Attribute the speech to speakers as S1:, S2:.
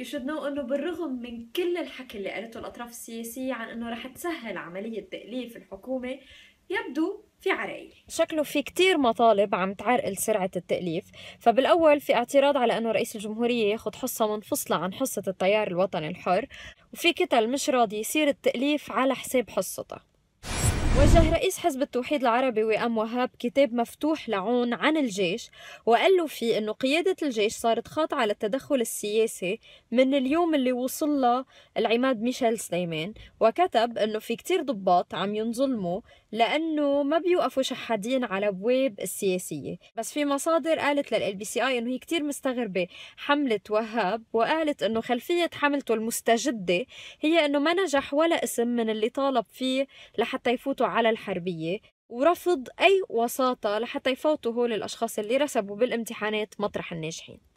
S1: يو شود نو انه بالرغم من كل الحكي اللي قالته الاطراف السياسيه عن انه رح تسهل عمليه تاليف الحكومه يبدو في عرايل شكله في كتير مطالب عم تعرقل سرعة التأليف فبالأول في اعتراض على أنه رئيس الجمهورية ياخد حصة منفصلة عن حصة التيار الوطني الحر وفي كتل مش راضي يصير التأليف على حساب حصته وجه رئيس حزب التوحيد العربي وئام وهاب كتاب مفتوح لعون عن الجيش وقال له فيه انه قيادة الجيش صارت خاضعة للتدخل السياسي من اليوم اللي وصل له العماد ميشيل سليمان وكتب انه في كتير ضباط عم ينظلموا لانه ما بيوقفوا شحادين على ابواب السياسية بس في مصادر قالت للال بي سي اي انه هي كتير مستغربة حملة وهاب وقالت انه خلفية حملته المستجدة هي انه ما نجح ولا اسم من اللي طالب فيه لحتى يفوتوا على على الحربية ورفض أي وساطة لحتى يفوتوا هول الأشخاص اللي رسبوا بالامتحانات مطرح الناجحين